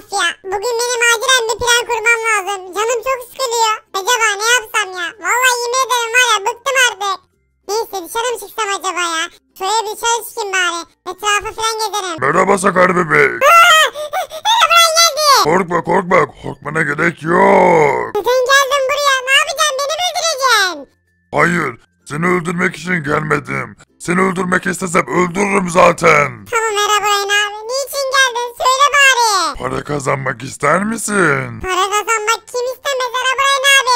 Of ya bugün benim acilen bir plan kurmam lazım. Canım çok sıkılıyor. Acaba ne yapsam ya? Vallahi yemin ederim var ya bıktım artık. Neyse dışarı mı çıksam acaba ya? Şöyle bir dışarı çıkayım bari. Etrafı falan gezerim. Merhaba Sakar bebek. Herobrine geldi. Korkma korkma korkmana gerek yok. Neden geldin buraya? Ne yapacaksın? Beni mi öldüreceksin? Hayır seni öldürmek için gelmedim. Seni öldürmek istesem öldürürüm zaten. Tamam Para kazanmak ister misin? Para kazanmak kim istemez Herobrine abi?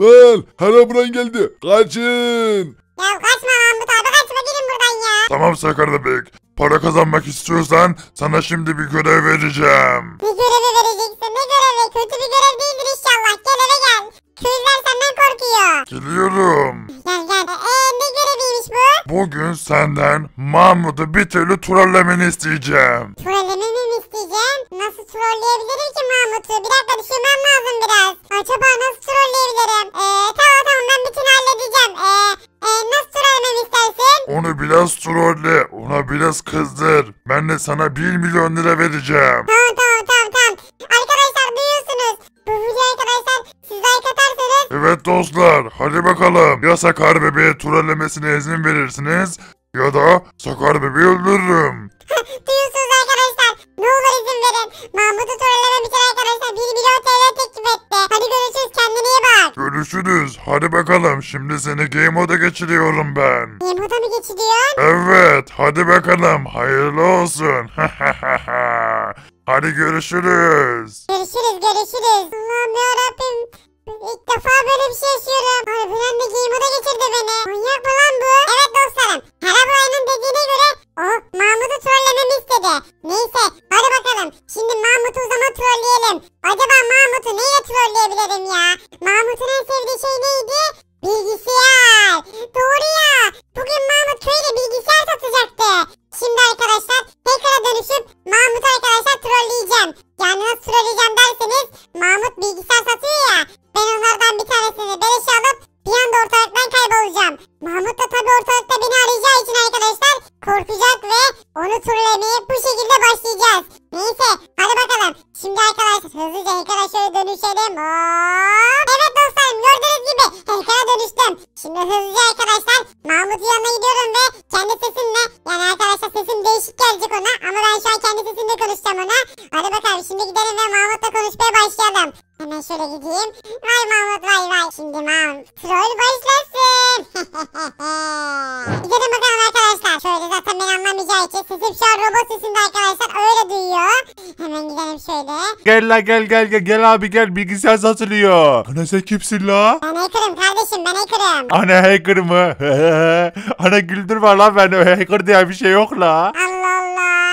Lan Herobrine geldi. Kaçın. Ya kaçma bu abi kaçma gidin buradan ya. Tamam Sakar bebek. Para kazanmak istiyorsan sana şimdi bir görev vereceğim. Bir görevi vereceksin ne görevi? Kötü bir görev değildir inşallah. Gel eve gel. Söz senden korkuyor. Geliyorum. Gel gel. Eee ne göreviymiş bu? Bugün senden Mahmut'u bir türlü trollemeni isteyeceğim. Trollememi mi isteyeceğim? Nasıl trolleyebilirim ki Mahmut'u? Bir dakika düşünmem şey lazım biraz. Acaba nasıl trolleyebilirim? Eee tamam tamam ben bütün halledeceğim. Eee e, nasıl trollememi istersin? Onu biraz trolle. Ona biraz kızdır. Ben de sana 1 milyon lira vereceğim. Tamam tamam. Evet dostlar hadi bakalım ya Sakar bebeğe turellemesine izin verirsiniz ya da Sakar bebeği öldürürüm. Duyuyorsunuz arkadaşlar ne olur izin verin. Mahmut'u törelememişler arkadaşlar 1 milyon TL teklif etti. Hadi görüşürüz kendine iyi bak. Görüşürüz hadi bakalım şimdi seni Game Mode'a geçiriyorum ben. Game Mode'a mı geçiriyorsun? Evet hadi bakalım hayırlı olsun. hadi görüşürüz. Görüşürüz görüşürüz. Allah'ım yarabbim. İlk defa böyle bir şey yaşıyorum. Harbiden de Geymo'da getirdi beni. Manyak mı lan bu? Evet dostlarım. Her Harabray'ın dediğine göre o oh, Mahmut'u trollememi istedi. Neyse hadi bakalım. Şimdi Mahmut'u o zaman trolleyelim. Acaba Mahmut'u neyle trolleyebilirim ya? Mahmut'un en sevdiği şey neydi? Bilgisayar. Doğru ya. Bugün Mahmut köyde bilgisayar satacaktı. Şimdi arkadaşlar Tamam şimdi gidelim ve Mahmut'la konuşmaya başlayalım. Hemen şöyle gideyim. Vay Mahmut vay vay. Şimdi Mahmut troll başlasın. gidelim bakalım arkadaşlar. Şöyle zaten ben anlamayacağı için sesim şu an robot sesinde arkadaşlar öyle duyuyor. Hemen gidelim şöyle. Gel la gel gel gel gel abi gel bilgisayar satılıyor. Ana sen kimsin la? Ben hacker'ım kardeşim ben hacker'ım. Ana hacker mı? Ana güldürme lan ben hacker diye bir şey yok la. Allah Allah.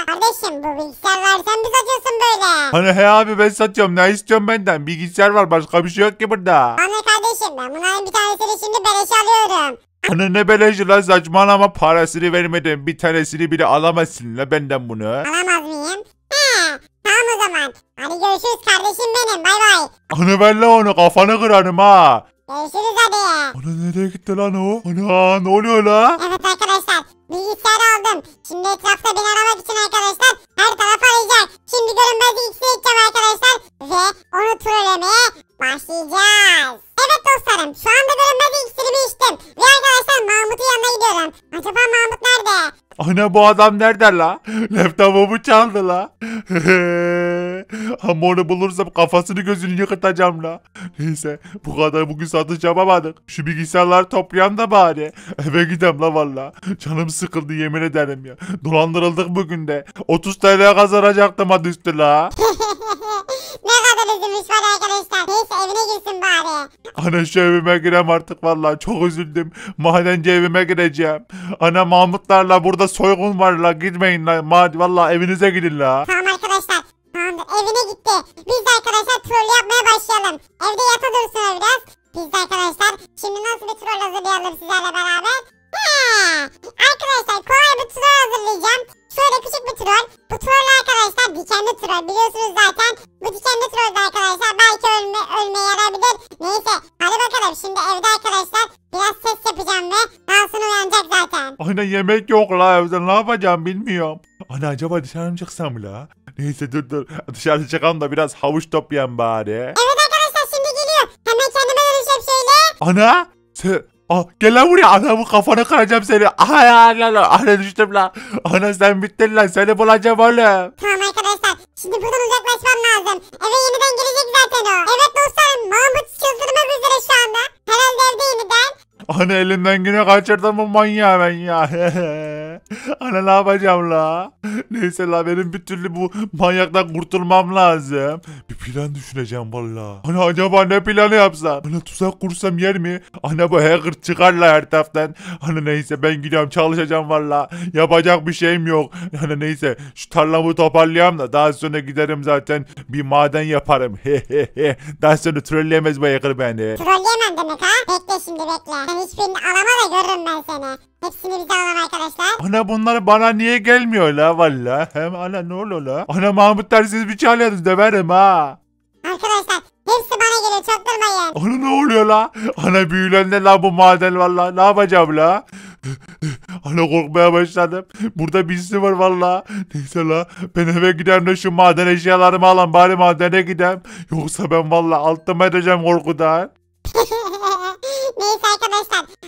Kardeşim bu bilgisayarlar sen mi satıyorsun böyle? Hani he abi ben satıyorum ne istiyorsun benden? Bilgisayar var başka bir şey yok ki burada. Anne kardeşim ben bunların bir tanesini şimdi beleşe alıyorum. Hani ne beleşi lan ama parasını vermedin bir tanesini bile alamazsın la benden bunu. Alamaz mıyım? He tamam o zaman. Hadi görüşürüz kardeşim benim bay bay. Hani ver la onu kafanı kırarım ha. Görüşürüz hadi. Ana hani nereye gitti lan o? Ana hani, ne oluyor la? Evet arkadaşlar bilgisayar aldım. Şimdi etrafta beni aramak için arkadaşlar her taraf arayacak. Şimdi görünmez X'e gideceğim arkadaşlar ve onu trollemeye başlayacağız. Evet dostlarım şu anda görünmez X'imi içtim ve arkadaşlar Mahmut'un yanına gidiyorum. Acaba Mahmut Ana bu adam nerede la? Laptopumu çaldı la. Ama onu bulursam kafasını gözünü yıkatacağım la. Neyse bu kadar bugün satış yapamadık. Şu bilgisayarları toplayalım da bari. Eve gidem la valla. Canım sıkıldı yemin ederim ya. Dolandırıldık bugün de. 30 TL kazanacaktım adı üstü la. ne kadar üzülmüş var arkadaşlar. Neyse evine girsin bari. Ana şu evime girem artık vallahi çok üzüldüm. Madenci evime gireceğim. Ana Mahmutlarla burada soygun var la gitmeyin la. Ma vallahi evinize gidin la. Tamam arkadaşlar. Tamamdır evine gitti. Biz de arkadaşlar troll yapmaya başlayalım. Evde yata dursun biraz. Biz de arkadaşlar şimdi nasıl bir troll hazırlayalım sizlerle beraber. He. Arkadaşlar kolay bir troll hazırlayacağım. Şöyle küçük bir troll. Bu troll arkadaşlar dikenli troll. Biliyorsunuz zaten bu dikenli troll arkadaşlar belki ölme, ölmeye yarabilir. Neyse hadi bakalım şimdi evde arkadaşlar biraz ses yapacağım ve Hasun uyanacak zaten. Aynen yemek yok la evde ne yapacağım bilmiyorum. Ana hani acaba dışarı mı çıksam la? Neyse dur dur dışarı çıkalım da biraz havuç toplayalım bari. Evet arkadaşlar şimdi geliyor. Hemen kendime dönüşüp şöyle. Ana sen, Ah gel lan buraya bu kafana kıracağım seni. Aha ya lan lan. Ana düştüm lan. Ana sen bittin lan. Seni bulacağım oğlum. Tamam arkadaşlar. Şimdi buradan uzaklaşmam lazım. Eve yeniden gelecek zaten o. Evet dostlarım. Mahmut çıldırmak üzere şu anda. Herhalde evde yeniden. Ana elinden güne kaçırdım bu manyağı ben ya. Ana ne yapacağım la? Neyse la benim bir türlü bu manyaktan kurtulmam lazım. Bir plan düşüneceğim valla. Ana acaba ne planı yapsam? Ana tuzak kursam yer mi? Ana bu hacker çıkar la her taraftan. Ana neyse ben gidiyorum çalışacağım valla. Yapacak bir şeyim yok. Ana neyse şu tarlamı toparlayayım da daha sonra giderim zaten bir maden yaparım. He he he. Daha sonra trolleyemez bu hacker beni. Trolleyemem demek ha? Bekle şimdi bekle. Ben hiçbirini alama da görürüm ben seni. Hepsini bize alın arkadaşlar. Ana bunları bana niye gelmiyor la valla? Hem ana ne oluyor la? Ana Mahmutlar siz bir çalıyorsunuz döverim ha. Arkadaşlar hepsi bana geliyor çok durmayın. Ana ne oluyor la? Ana büyülendi la bu maden valla. Ne yapacağım la? Ana korkmaya başladım. Burada birisi var valla. Neyse la ben eve giderim de şu maden eşyalarımı alan bari madene gidem. Yoksa ben valla altıma edeceğim korkudan. Neyse arkadaşlar.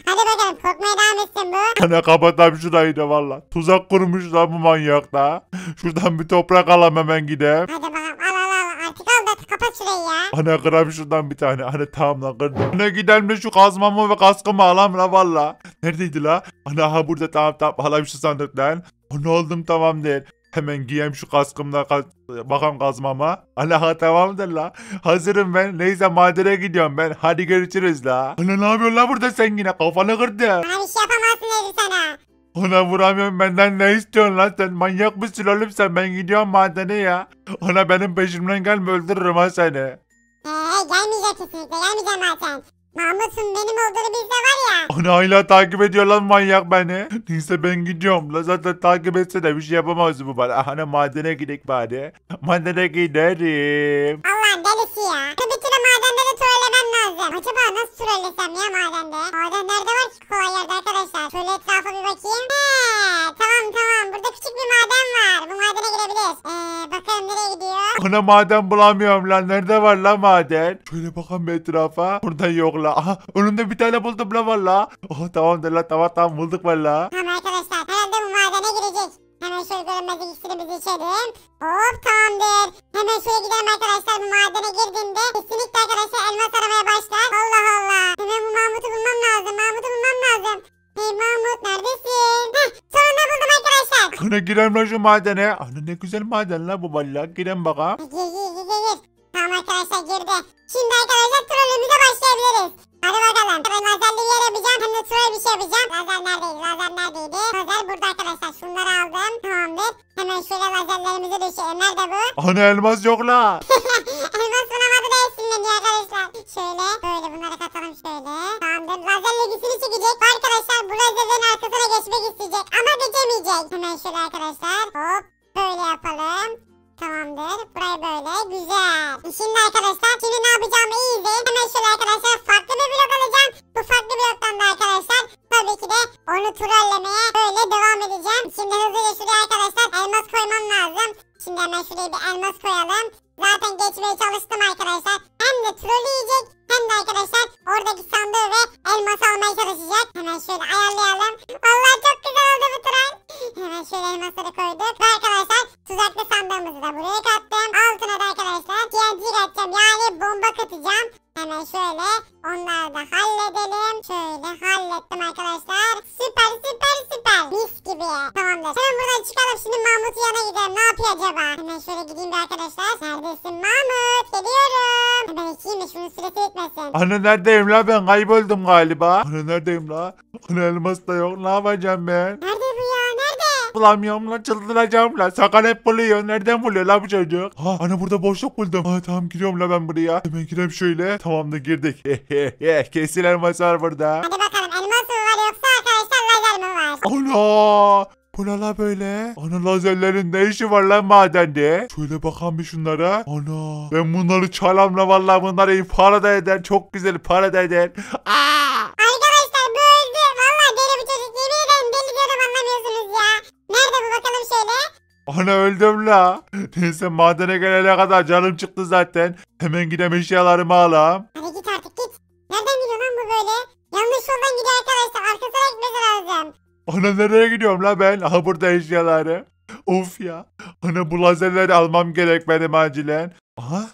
Hadi bakalım korkmaya devam etsin bu. Hani kapatam şurayı da valla. Tuzak kurmuş lan bu manyak da. Şuradan bir toprak alam hemen gideyim. Hadi bakalım al al al artık al da kapat şurayı ya. Ana ah, kırayım şuradan bir tane. Ana ah, tamam lan kırdım. Ana ah, gidelim de şu kazmamı ve kaskımı alam la valla. Neredeydi la? Ana ha burada tamam tamam bir şu sandıktan. Onu aldım tamamdır. Hemen giyeyim şu kaskımla kas bakam kazmama. Alaka tamamdır la. Hazırım ben. Neyse madene gidiyorum ben. Hadi görüşürüz la. Ana ne yapıyorsun la burada sen yine? Kafanı kırdı. Bana bir şey yapamazsın dedi sana. Ona vuramıyorum benden ne istiyorsun lan sen manyak mısın oğlum sen ben gidiyorum madene ya. Ona benim peşimden gelme öldürürüm ha seni. Ee gelmeyeceksin. kesinlikle gelmeyeceğim zaten. Mahmut'un benim olduğunu bilse var ya. Onu hala takip ediyor lan manyak beni. Neyse ben gidiyorum. La zaten takip etse de bir şey yapamaz bu bana. Ana madene gidek bari. Madene giderim. Allah'ın delisi şey ya. Tabii ki de de tuvalet süreceğim. Acaba nasıl sürelesem ya madende? Maden nerede var ki kolay yerde arkadaşlar? Şöyle etrafa bir bakayım. He, tamam tamam. Burada küçük bir maden var. Bu madene girebiliriz. Ee, bakalım nereye gidiyor? Bana maden bulamıyorum lan. Nerede var lan maden? Şöyle bakalım bir etrafa. Burada yok la. Aha önümde bir tane buldum la valla. Oh tamamdır la tamam tamam bulduk valla. Tamam arkadaşlar. Herhalde bu madene girecek. Hemen şöyle görünmezlik iksiri geçelim. Hop tamamdır. Hemen şeye gidelim arkadaşlar. Bu madene girdiğimde kesinlikle arkadaşlar elmas aramaya başlar. Allah Allah. Hemen bu Mahmut'u bulmam lazım. Mahmut'u bulmam lazım. Hey Mahmut neredesin? Heh sonunda buldum arkadaşlar. Yine girelim lan şu madene. Ana ne güzel maden la bu valla. Girelim baka. Gir gir gir gir. Tamam arkadaşlar girdi. Şimdi arkadaşlar trollümüze başlayabiliriz. Hadi bakalım. Ben lazerli yer yapacağım. Hem de şöyle bir şey yapacağım. Lazer neredeydi? Lazer neredeydi? Lazer burada arkadaşlar. Şunları aldım. Tamamdır. Hemen şöyle lazerlerimizi düşelim. Nerede bu? Ana elmas yok la. elmas bulamadı da esinleniyor arkadaşlar. Şöyle. Böyle bunları katalım şöyle. Tamamdır. Lazer ilgisini çekecek. Arkadaşlar bu lazerlerin arkasına geçmek isteyecek. Ama geçemeyecek. Hemen şöyle arkadaşlar. Hop. Böyle yapalım. Tamamdır. Burayı böyle. Güzel. Şimdi arkadaşlar şimdi ne yapacağımı iyi izleyin. Hemen şöyle arkadaşlar farklı bir blok alacağım. Bu farklı bloktan da arkadaşlar tabii ki de onu trollemeye böyle devam edeceğim. Şimdi hızlıca şuraya arkadaşlar elmas koymam lazım. Şimdi hemen şuraya bir elmas koyalım. Zaten geçmeye çalıştım arkadaşlar. Hem de troll yiyecek hem de arkadaşlar oradaki sandığı ve elmas almaya çalışacak. Hemen şöyle ayarlayalım. Vallahi çok güzel oldu bu troll. Hemen şöyle elmasları koyduk. Ve arkadaşlar tuzaklı sandığımızı da buraya kattım. Altına da arkadaşlar TNT katacağım yani bomba katacağım. Hemen şöyle onları da halledelim. Şöyle hallettim arkadaşlar. Süper süper süper. Mis gibi. Tamamdır. Hemen buradan çıkalım şimdi Mahmut'un yanına gidelim. Ne yapıyor acaba? Hemen şöyle gideyim de arkadaşlar. Neredesin Mahmut? Geliyorum. Hemen içeyim de şunun süresi gitmesin. Anne neredeyim la ben kayboldum galiba. Anne neredeyim la? Anne elmas da yok ne yapacağım ben? Nerede bulamıyorum lan çıldıracağım lan. Sakal hep buluyor. Nereden buluyor lan bu çocuk? Ha ana burada boşluk buldum. Ha tamam giriyorum lan ben buraya. Hemen gireyim şöyle. Tamam da girdik. Kesin elmas var burada. Hadi bakalım elmas mı var yoksa arkadaşlar lazer mi var? Ana! Bu ne la böyle? Ana lazerlerin ne işi var lan madende? Şöyle bakalım bir şunlara. Ana! Ben bunları çalamla vallahi bunları iyi para da eder. Çok güzel para da eder. Aa! Ana öldüm la. Neyse madene gelene kadar canım çıktı zaten. Hemen gidem eşyalarımı alam. Hadi git artık git. Nereden gidiyor lan bu böyle? Yanlış yoldan gidiyor arkadaşlar. Arkasına gitmesi lazım. Ana nereye gidiyorum la ben? Aha burada eşyaları. Of ya. Ana bu lazerleri almam gerek benim acilen. Aha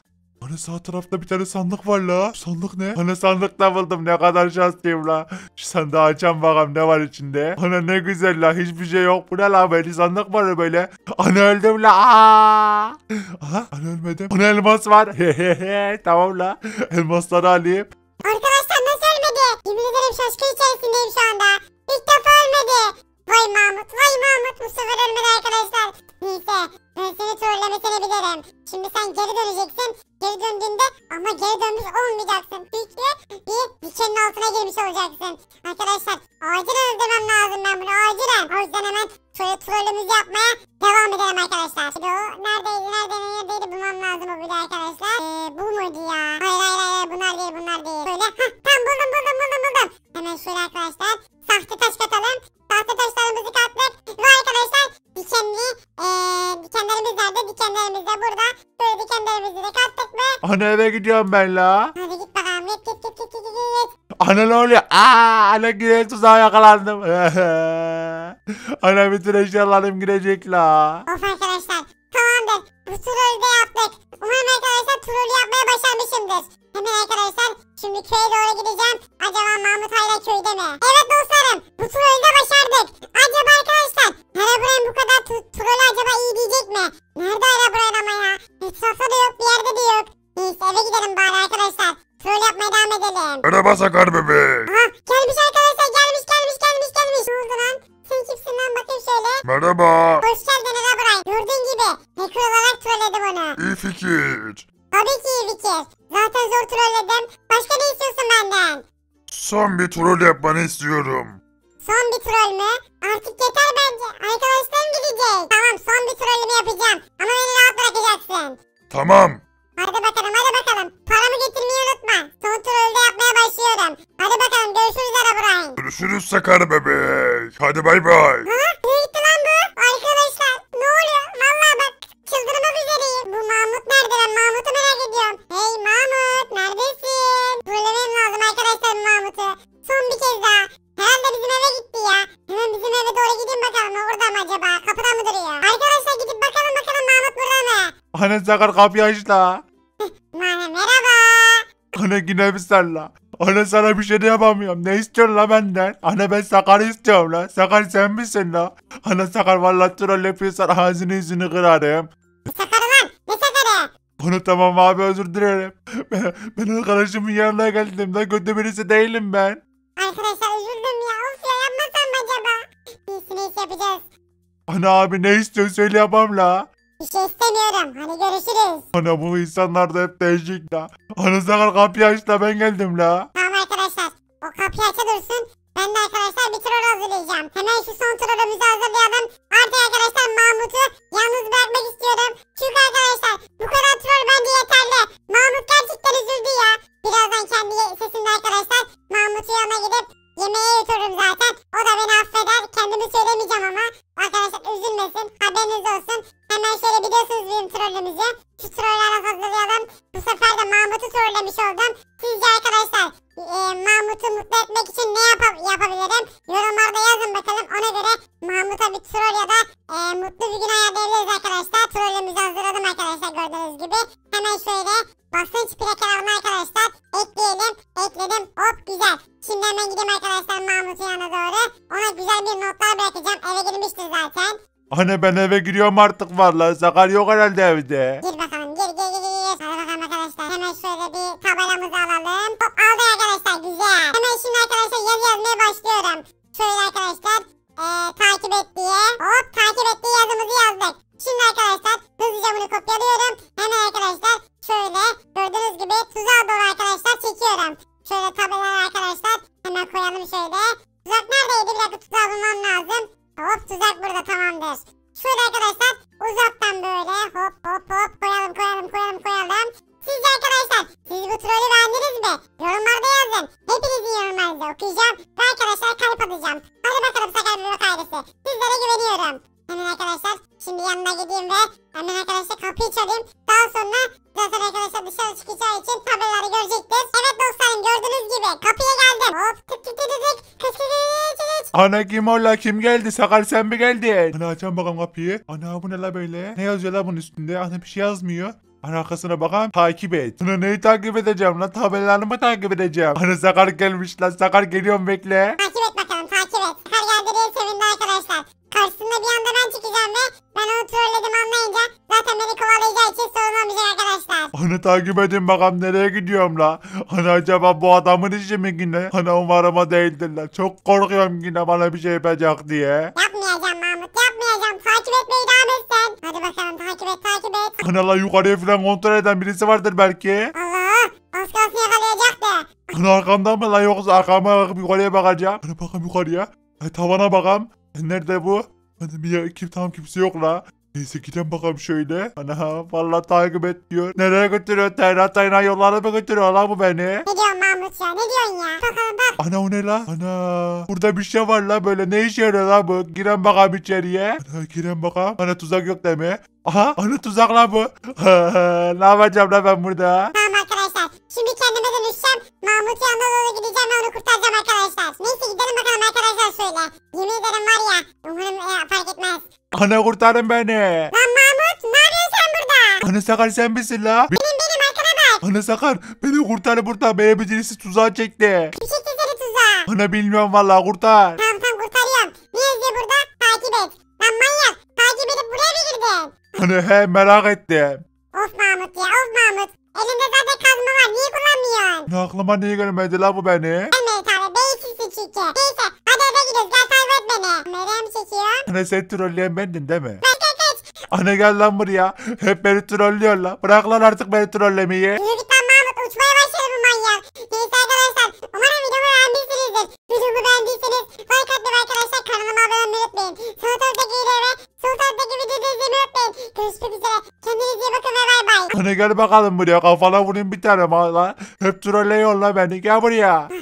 Ana sağ tarafta bir tane sandık var la. Sandık ne? Ana sandıkta buldum ne kadar şanslıyım la. Şu sandığı açan bakalım ne var içinde. Ana ne güzel la hiçbir şey yok. Bu ne la böyle sandık var böyle. Ana öldüm la. Aa! Aha ana ölmedim. Ana elmas var. tamam la. Elmasları alayım. Arkadaşlar nasıl ölmedi? Yemin ederim şaşkın içerisindeyim şu anda. İlk defa ölmedi. Vay Mahmut vay Mahmut bu sefer ölmedi arkadaşlar. Neyse ben seni trollemesini bilirim. Şimdi sen geri döneceksin. Geri döndüğünde ama geri dönmüş olmayacaksın. Çünkü bir dikenin altına girmiş olacaksın. Arkadaşlar acilen öldürmem lazım ben bunu acilen. O yüzden hemen trollümüzü yapmaya devam edelim arkadaşlar. Şimdi o neredeydi neredeydi neredeydi bulmam lazım o video arkadaşlar. Ee, bu muydu ya? Hayır hayır hayır bunlar değil bunlar değil. Böyle hah tam buldum buldum buldum buldum. Hemen şöyle arkadaşlar sahte taş katalım tahta taşlarımızı kattık. Ve arkadaşlar dikenli ee, dikenlerimiz nerede? Dikenlerimiz de burada. Böyle dikenlerimizi de kattık ve... Ana eve gidiyorum ben la. Hadi git bakalım. Git git git git git git. Ana ne oluyor? Aa, ana güneş tuzağa yakalandım. ana bütün eşyalarım girecek la. Of arkadaşlar. Tamamdır. Bu trolü de yaptık. Umarım arkadaşlar trolü yapmaya başarmışımdır. Hemen arkadaşlar Şimdi köye doğru gideceğim. Acaba Mahmut Hayra köyde mi? Evet dostlarım. Bu trolü de başardık. Acaba arkadaşlar Herobrine bu kadar trolü acaba iyi diyecek mi? Nerede Herobrine ama ya? Etrafta da yok bir yerde de yok. Neyse eve gidelim bari arkadaşlar. Troll yapmaya devam edelim. Merhaba sakar bebek. Aha gelmiş arkadaşlar gelmiş gelmiş gelmiş gelmiş. Ne oldu lan? Sen kimsin lan bakayım şöyle. Merhaba. Hoş geldin Herobrine. Gördüğün gibi hacker olarak trolledim onu. İyi fikir. Tabii ki iyi fikir. Zaten zor trolledim. Başka ne istiyorsun benden? Son bir troll yapmanı istiyorum. Son bir troll mü? Artık yeter bence. Arkadaşlarım gidecek. Tamam son bir trollümü yapacağım. Ama beni rahat bırakacaksın. Tamam. Hadi bakalım hadi bakalım. Paramı getirmeyi unutma. Son trolde yapmaya başlıyorum. Hadi bakalım görüşürüz Arabrain. Görüşürüz Sakar bebek. Hadi bay bay. Ha? Nereye gitti lan bu? Arkadaşlar ne oluyor? Vallahi ben çıldırmak üzereyim. Bu Mahmut nerede ben Mahmut'u merak ediyorum. Hey Mahmut neredesin? Bulamam lazım arkadaşlar Mahmut'u. Son bir kez daha. Herhalde bizim eve gitti ya. Hemen bizim eve doğru gideyim bakalım orada mı acaba? Kapıda mı duruyor? Arkadaşlar gidip bakalım bakalım Mahmut burada mı? Ana Sakar kapıyı aç la. Ana merhaba. Ana yine bir sen la. Ana sana bir şey de yapamıyorum. Ne istiyorsun la benden? Ana ben sakar istiyorum la. Sakar sen misin la? Ana Sakar valla troll yapıyorsan ağzını yüzünü kırarım. Ne sakarı lan? Ne sakarı? Onu tamam abi özür dilerim. Ben, ben arkadaşımın yanına geldim. Ben kötü birisi değilim ben. Arkadaşlar üzüldüm ya. Of ya yapmasam mı acaba? İyisini iş yapacağız. Ana abi ne istiyorsun söyle yapam la. Bir şey istemiyorum. Hani görüşürüz. Ana bu insanlar da hep değişik la. Ana sakar kapıyı aç la ben geldim la. Tamam arkadaşlar. O kapıyı aça dursun. Ben de arkadaşlar bir troll hazırlayacağım. Hemen şu son trollümüzü hazırlayalım. Artık arkadaşlar Mahmut'u yalnız bırakmak istiyorum. Çünkü arkadaşlar bu kadar troll bence yeterli. Mahmut gerçekten üzüldü ya. Birazdan kendi sesinde arkadaşlar Mahmut'un yanına gidip yemeğe götürürüm zaten. O da beni affeder. Kendimi söylemeyeceğim ama. Arkadaşlar üzülmesin. Haberiniz olsun. Hemen şöyle biliyorsunuz bizim trollümüzü. Şu troller hazırlayalım. Bu sefer de Mahmut'u trollemiş oldum. ben eve giriyorum artık vallahi Sakar yok herhalde evde. Gir bakalım gir gir gir Hadi bakalım arkadaşlar hemen şöyle bir tabelamızı alalım. Hop Ve arkadaşlar kayıp alacağım. Hadi bakalım Sakar Bebek ailesi. Sizlere güveniyorum. Hemen arkadaşlar şimdi yanına gideyim ve hemen arkadaşlar kapıyı çalayım. Daha sonra zaten arkadaşlar dışarı çıkacağı için haberleri görecektir. Evet dostlarım gördüğünüz gibi kapıya geldim. Hop tık tık tık tık kaç kaç kaç Ana kim ola kim geldi Sakar sen mi geldin? Ana açalım bakalım kapıyı. Ana bu ne la böyle? Ne yazıyor la bunun üstünde? Ana bir şey yazmıyor. Arkasına bakan takip et. Sana neyi takip edeceğim lan? mı takip edeceğim. Ana Sakar gelmiş lan. Sakar geliyorum bekle. Takip et bakalım takip et. Her yerde bir sevindi arkadaşlar. Karşısında bir anda ben çıkacağım ve ben onu trolledim anlayınca zaten beni kovalayacağı için sorulamayacak arkadaşlar. Ana takip edin bakalım nereye gidiyorum la. Ana hani acaba bu adamın işi mi yine? Ana hani umarıma değildir la. Çok korkuyorum yine bana bir şey yapacak diye. Yapmayacağım Mahmut yapmayacağım. Takip etmeyi devam etsin. Hadi bakalım takip et takip et. Kanala yukarıya falan kontrol eden birisi vardır belki. Allah az kalsın yakalayacaktı. Kın arkamdan mı lan yoksa arkama bakıp yukarıya bakacağım. Hani bakam yukarıya. Ay tavana bakam. E, nerede bu? Hani bir kim tam kimse yok la. Neyse giden bakalım şöyle. Ana vallahi takip et diyor. Nereye götürüyor? Tayna tayna yollara mı götürüyor lan bu beni? Ne diyorsun Mahmut ya? Ne diyorsun ya? Bakalım bak. Ana o ne la? Ana. Burada bir şey var la böyle. Ne işe yarıyor lan bu? Giren bakalım içeriye. Ana giren bakalım. Ana tuzak yok değil mi? Aha. Ana tuzak lan bu. ne yapacağım lan ben burada? Tamam arkadaşlar. Şimdi Mahmut yanına doğru gideceğim ve onu kurtaracağım arkadaşlar. Neyse gidelim bakalım arkadaşlar söyle? Yemin ederim var ya. Umarım e, fark etmez. Ana kurtarın beni. Lan Mahmut ne yapıyorsun sen burada? Ana Sakar sen misin la? Benim benim arkana bak. Ana Sakar beni kurtar buradan. Beni becerisi tuzağa çekti. Kim çekti seni tuzağa? Ana bilmiyorum valla kurtar. Tamam tamam kurtarıyorum. Ne yazıyor burada? Takip et. Lan manyak takip edip buraya mı girdin? Ana he merak ettim. yapıyorsun? Ne aklıma niye gelmedi la bu beni? Evet abi beysiz çünkü. Neyse hadi eve gidiyoruz gel takip beni. Nereye mi çekiyorsun? Anne sen trolleyen bendin değil mi? Ben kaç kaç. Anne gel lan buraya. Hep beni trollüyor la. Bırak lan artık beni trollemeyi. Yürü git lan Mahmut uçmaya başladı manyak. Neyse arkadaşlar umarım videomu beğenmişsinizdir. Videomu beğendiyseniz like atmayı arkadaşlar kanalıma abone olmayı unutmayın. Sol taraftaki ileri ve sol taraftaki videoyu izlemeyi unutmayın. Görüşmek üzere. Kendinize iyi bakın ve bay bay. Anne gel bakalım buraya kafana vurayım bir tane la. Hep trolleyorsun la beni. Gel buraya.